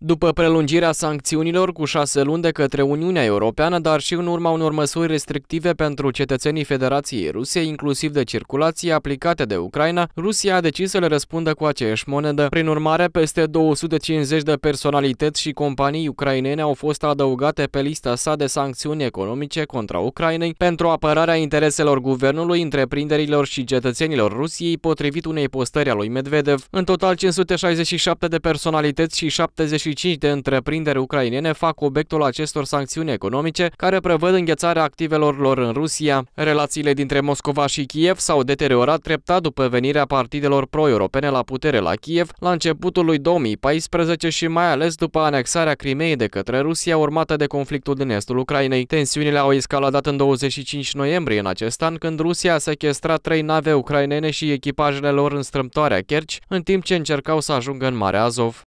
După prelungirea sancțiunilor cu șase luni de către Uniunea Europeană, dar și în urma unor măsuri restrictive pentru cetățenii Federației Rusiei, inclusiv de circulație aplicate de Ucraina, Rusia a decis să le răspundă cu aceeași monedă. Prin urmare, peste 250 de personalități și companii ucrainene au fost adăugate pe lista sa de sancțiuni economice contra Ucrainei pentru apărarea intereselor guvernului, întreprinderilor și cetățenilor Rusiei, potrivit unei postări a lui Medvedev. În total, 567 de personalități și 70 25 de întreprinderi ucrainene fac obiectul acestor sancțiuni economice care prevăd înghețarea activelor lor în Rusia. Relațiile dintre Moscova și Kiev s-au deteriorat treptat după venirea partidelor pro-europene la putere la Kiev la începutul lui 2014 și mai ales după anexarea Crimeei de către Rusia urmată de conflictul din estul Ucrainei. Tensiunile au escaladat în 25 noiembrie în acest an când Rusia a sechestrat trei nave ucrainene și echipajele lor în strâmtoarea Kerch, în timp ce încercau să ajungă în Marea Azov.